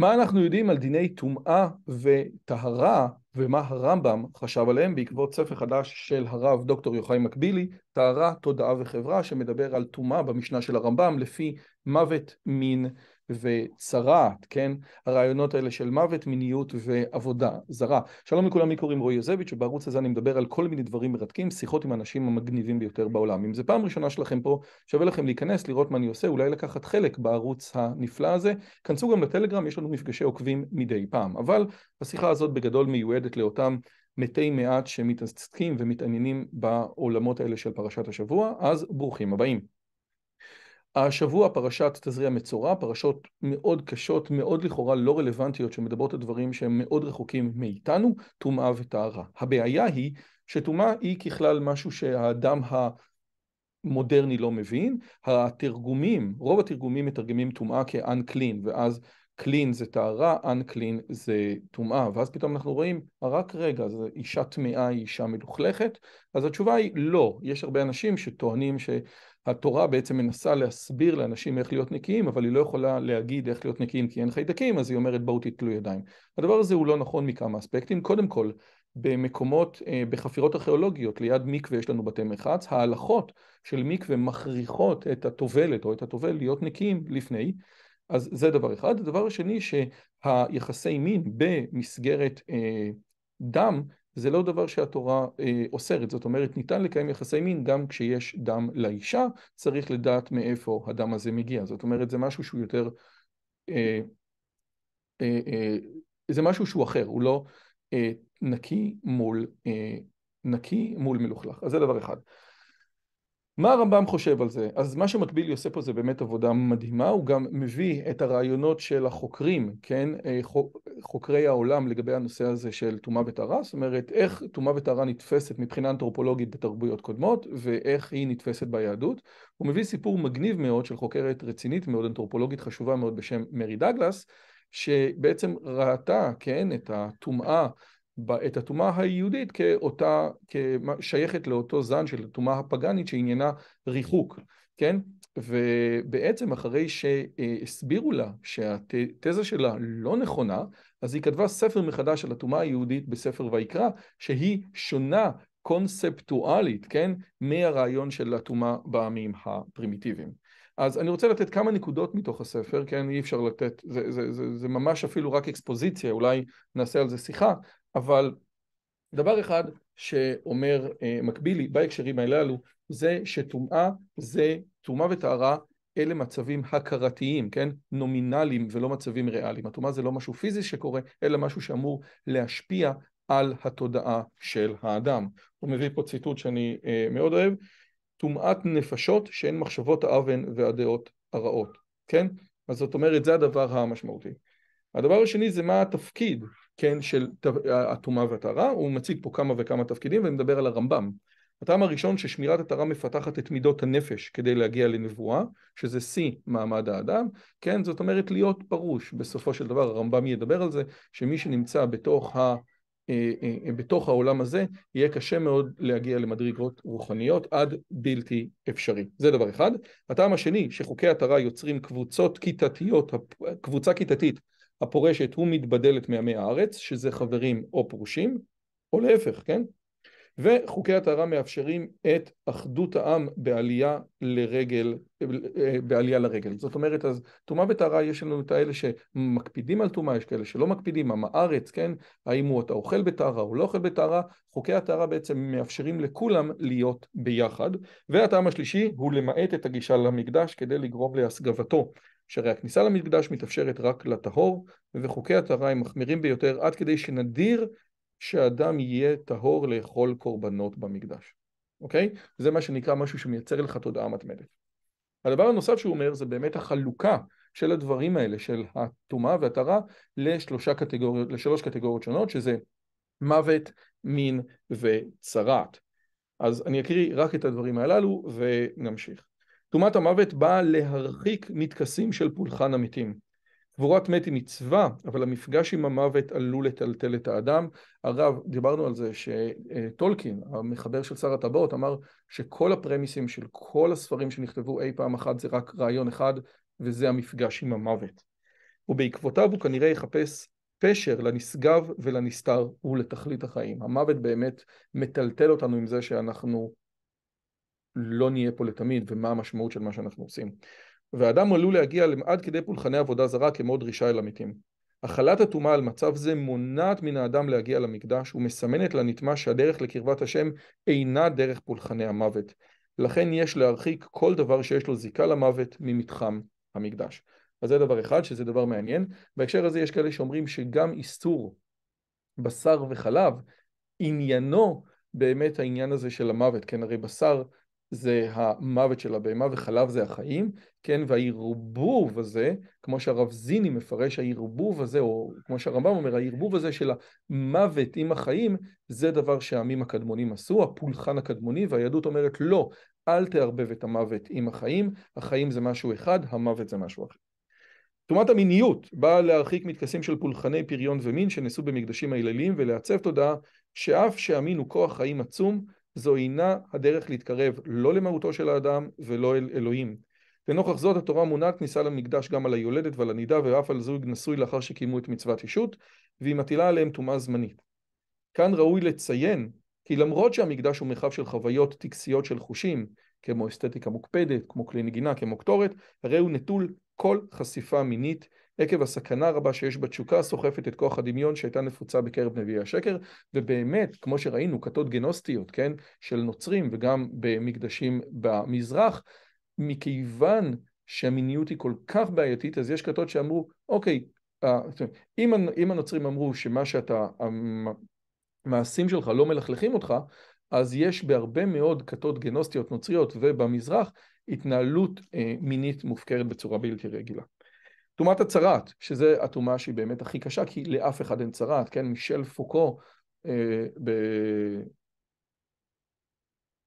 מה אנחנו יודעים על דיני טומאה וטהרה ומה הרמב"ם חשב עליהם בעקבות ספר חדש של הרב דוקטור יוחאי מקבילי, טהרה, תודעה וחברה, שמדבר על טומאה במשנה של הרמב"ם לפי מוות, מן וצרעת, כן? הרעיונות האלה של מוות, מיניות ועבודה זרה. שלום לכולם, מי קוראים רועי יוזביץ', ובערוץ הזה אני מדבר על כל מיני דברים מרתקים, שיחות עם האנשים המגניבים ביותר בעולם. אם זו פעם ראשונה שלכם פה, שווה לכם להיכנס, לראות מה אני עושה, אולי לקחת חלק בערוץ הנפלא הזה. כנסו גם לטלגרם, יש לנו מפגשי עוקבים מדי פעם. אבל השיחה הזאת בגדול מיועדת לאותם מתי מעט שמתעסקים ומתעניינים בעולמות האלה של פרשת השבוע, אז ברוכים הבאים. השבוע פרשת תזריע מצורע, פרשות מאוד קשות, מאוד לכאורה לא רלוונטיות, שמדברות על דברים שהם מאוד רחוקים מאיתנו, טומאה וטהרה. הבעיה היא שטומאה היא ככלל משהו שהאדם ה... מודרני לא מבין, התרגומים, רוב התרגומים מתרגמים טומאה כ-unclean, ואז קלין זה טהרה, אנקלין זה טומאה, ואז פתאום אנחנו רואים, רק רגע, זו אישה טמאה היא אישה מלוכלכת? אז התשובה היא לא. יש הרבה אנשים שטוענים שהתורה בעצם מנסה להסביר לאנשים איך להיות נקיים, אבל היא לא יכולה להגיד איך להיות נקיים כי אין חיידקים, אז היא אומרת בואו תתלו ידיים. הדבר הזה הוא לא נכון מכמה אספקטים. קודם כל, במקומות, אה, בחפירות ארכיאולוגיות, ליד מקווה יש לנו בתי מרחץ, ההלכות של מקווה מכריחות את הטובלת או את הטובל להיות נקיים לפני. אז זה דבר אחד. הדבר השני שהיחסי מין במסגרת אה, דם זה לא דבר שהתורה אה, אוסרת, זאת אומרת ניתן לקיים יחסי מין גם כשיש דם לאישה, צריך לדעת מאיפה הדם הזה מגיע, זאת אומרת זה משהו שהוא יותר, אה, אה, אה, זה משהו שהוא אחר, הוא לא אה, נקי מול אה, נקי מול מלוכלך, אז זה דבר אחד. מה הרמב"ם חושב על זה? אז מה שמקבילי עושה פה זה באמת עבודה מדהימה, הוא גם מביא את הרעיונות של החוקרים, כן, אה, חוקרי העולם לגבי הנושא הזה של טומאה וטהרה, זאת אומרת איך טומאה וטהרה נתפסת מבחינה אנתרופולוגית בתרבויות קודמות ואיך היא נתפסת ביהדות. הוא מביא סיפור מגניב מאוד של חוקרת רצינית מאוד, אנתרופולוגית חשובה מאוד בשם מרי דגלס, שבעצם ראתה, כן, את הטומאה את הטומאה היהודית כאותה, כשייכת לאותו זן של הטומאה הפגאנית שעניינה ריחוק, כן? ובעצם אחרי שהסבירו לה שהתזה שלה לא נכונה, אז היא כתבה ספר מחדש על הטומאה היהודית בספר ויקרא, שהיא שונה קונספטואלית, כן, מהרעיון של הטומאה בעמים הפרימיטיביים. אז אני רוצה לתת כמה נקודות מתוך הספר, כן, אי אפשר לתת, זה, זה, זה, זה ממש אפילו רק אקספוזיציה, אולי נעשה על זה שיחה, אבל דבר אחד שאומר אה, מקבילי בהקשרים הללו, זה שטומאה זה טומאה וטהרה אלה מצבים הכרתיים, כן? נומינליים ולא מצבים ריאליים. הטומאה זה לא משהו פיזי שקורה, אלא משהו שאמור להשפיע על התודעה של האדם. הוא מביא פה ציטוט שאני אה, מאוד אוהב, טומאת נפשות שהן מחשבות האוון והדעות הרעות, כן? אז זאת אומרת, זה הדבר המשמעותי. הדבר השני זה מה התפקיד כן, של הטומאה והטהרה, הוא מציג פה כמה וכמה תפקידים ואני מדבר על הרמב"ם. הטעם הראשון ששמירת הטהרה מפתחת את מידות הנפש כדי להגיע לנבואה, שזה שיא מעמד האדם, כן, זאת אומרת להיות פרוש. בסופו של דבר הרמב"ם ידבר על זה, שמי שנמצא בתוך, ה, אה, אה, בתוך העולם הזה, יהיה קשה מאוד להגיע למדרגות רוחניות עד בלתי אפשרי. זה דבר אחד. הטעם השני, שחוקי התרה יוצרים קבוצות כיתתיות, קבוצה כיתתית הפורשת הוא מתבדלת מימי הארץ, שזה חברים או פרושים, או להפך, כן? וחוקי הטהרה מאפשרים את אחדות העם בעלייה לרגל, בעלייה לרגל. זאת אומרת, אז טומאה וטהרה יש לנו את האלה שמקפידים על טומאה, יש כאלה שלא מקפידים, עם הארץ, כן? האם הוא אתה אוכל בטהרה או לא אוכל בטהרה, חוקי הטהרה בעצם מאפשרים לכולם להיות ביחד. והטעם השלישי הוא למעט את הגישה למקדש כדי לגרום להסגבתו. שהרי הכניסה למקדש מתאפשרת רק לטהור, וחוקי הטהרה הם מחמירים ביותר עד כדי שנדיר שאדם יהיה טהור לאכול קורבנות במקדש, אוקיי? זה מה שנקרא משהו שמייצר לך תודעה מתמדת. הדבר הנוסף שהוא אומר זה באמת החלוקה של הדברים האלה, של הטומאה והטרה, לשלושה קטגוריות, לשלוש קטגוריות שונות, שזה מוות, מין וצרעת. אז אני אקריא רק את הדברים הללו ונמשיך. טומאת המוות באה להרחיק מתכסים של פולחן המתים. קבורת מת היא מצווה, אבל המפגש עם המוות עלול לטלטל את האדם. אגב, דיברנו על זה שטולקין, המחבר של שר הטבעות, אמר שכל הפרמיסים של כל הספרים שנכתבו אי פעם אחת זה רק רעיון אחד, וזה המפגש עם המוות. ובעקבותיו הוא כנראה יחפש פשר לנשגב ולנסתר ולתכלית החיים. המוות באמת מטלטל אותנו עם זה שאנחנו לא נהיה פה לתמיד, ומה המשמעות של מה שאנחנו עושים. ואדם עלול להגיע עד כדי פולחני עבודה זרה כמו דרישה אל המתים. החלת הטומאה על מצב זה מונעת מן האדם להגיע למקדש ומסמנת לנטמע שהדרך לקרבת השם אינה דרך פולחני המוות. לכן יש להרחיק כל דבר שיש לו זיקה למוות ממתחם המקדש. אז זה דבר אחד, שזה דבר מעניין. בהקשר הזה יש כאלה שאומרים שגם איסור בשר וחלב, עניינו באמת העניין הזה של המוות, כן? הרי בשר זה המוות של הבהמה וחלב זה החיים, כן, והערבוב הזה, כמו שהרב זיני מפרש, הערבוב הזה, או כמו שהרמב"ם אומר, הערבוב הזה של המוות עם החיים, זה דבר שהעמים הקדמונים עשו, הפולחן הקדמוני, והיהדות אומרת לא, אל תערבב את המוות עם החיים, החיים זה משהו אחד, המוות זה משהו אחר. טומאת המיניות באה להרחיק מתכסים של פולחני פריון ומין שנעשו במקדשים ההילליים ולעצב תודעה שאף שהמין הוא כוח חיים עצום, זו אינה הדרך להתקרב לא למהותו של האדם ולא אל אלוהים. לנוכח זאת התורה מונעת כניסה למקדש גם על היולדת ועל הנידה ואף על זוג נשוי לאחר שקיימו את מצוות אישות, והיא מטילה עליהם טומאה זמנית. כאן ראוי לציין כי למרות שהמקדש הוא מרחב של חוויות טקסיות של חושים, כמו אסתטיקה מוקפדת, כמו כלי נגינה, כמו קטורת, הרי הוא נטול כל חשיפה מינית עקב הסכנה הרבה שיש בתשוקה הסוחפת את כוח הדמיון שהייתה נפוצה בקרב נביאי השקר, ובאמת, כמו שראינו, כתות גנוסטיות, כן, של נוצרים וגם במקדשים במזרח, מכיוון שהמיניות היא כל כך בעייתית, אז יש כתות שאמרו, אוקיי, אה, אם, הנוצרים אמרו שמה שאתה, אמ, המעשים שלך לא מלכלכים אותך, אז יש בהרבה מאוד כתות גנוסטיות נוצריות ובמזרח התנהלות אה, מינית מופקרת בצורה בלתי רגילה. טומאת הצרעת, שזה הטומאה שהיא באמת הכי קשה, כי לאף אחד אין צרעת, כן? מישל פוקו אה, ב...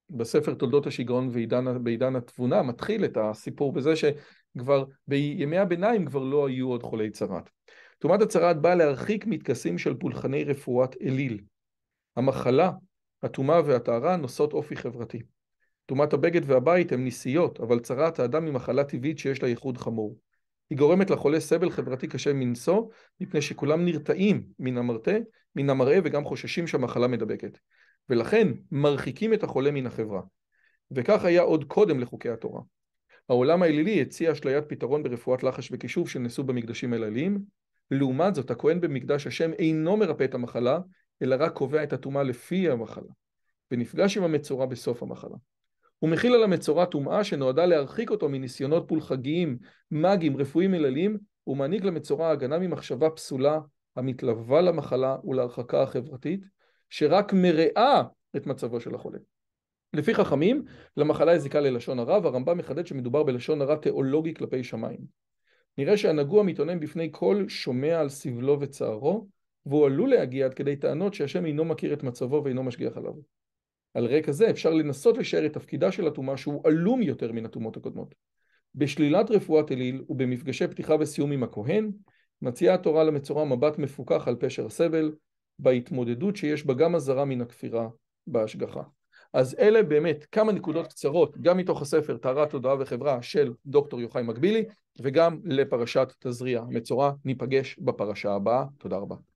בספר תולדות השיגעון ועידן, בעידן התבונה מתחיל את הסיפור בזה שכבר בימי הביניים כבר לא היו עוד חולי צרעת. טומאת הצרעת באה להרחיק מתכסים של פולחני רפואת אליל. המחלה, הטומאה והטהרה נושאות אופי חברתי. טומאת הבגד והבית הן נסיעות, אבל צרעת האדם היא מחלה טבעית שיש לה ייחוד חמור. היא גורמת לחולה סבל חברתי קשה מנשוא, מפני שכולם נרתעים מן המרתה, מן המראה וגם חוששים שהמחלה מדבקת. ולכן מרחיקים את החולה מן החברה. וכך היה עוד קודם לחוקי התורה. העולם האלילי הציע אשליית פתרון ברפואת לחש וכישוב שנעשו במקדשים אליליים. לעומת זאת, הכהן במקדש השם אינו מרפא את המחלה, אלא רק קובע את הטומאה לפי המחלה, ונפגש עם המצורע בסוף המחלה. הוא מכיל על המצורע טומאה שנועדה להרחיק אותו מניסיונות פולחגיים, מאגיים, רפואיים הלליים, ומעניק למצורע הגנה ממחשבה פסולה המתלווה למחלה ולהרחקה החברתית, שרק מרעה את מצבו של החולה. לפי חכמים, למחלה יש זיקה ללשון הרע, והרמב"ם מחדד שמדובר בלשון הרע תיאולוגי כלפי שמיים. נראה שהנגוע מתאונן בפני כל שומע על סבלו וצערו, והוא עלול להגיע עד כדי טענות שהשם אינו מכיר את מצבו ואינו משגיח עליו. על רקע זה אפשר לנסות לשער את תפקידה של הטומאה שהוא עלום יותר מן הטומאות הקודמות. בשלילת רפואת אליל ובמפגשי פתיחה וסיום עם הכהן, מציעה התורה למצורע מבט מפוכח על פשר הסבל, בהתמודדות שיש בה גם אזהרה מן הכפירה בהשגחה. אז אלה באמת כמה נקודות קצרות, גם מתוך הספר טהרת תודעה וחברה של דוקטור יוחאי מקבילי, וגם לפרשת תזריע. מצורע, ניפגש בפרשה הבאה. תודה רבה.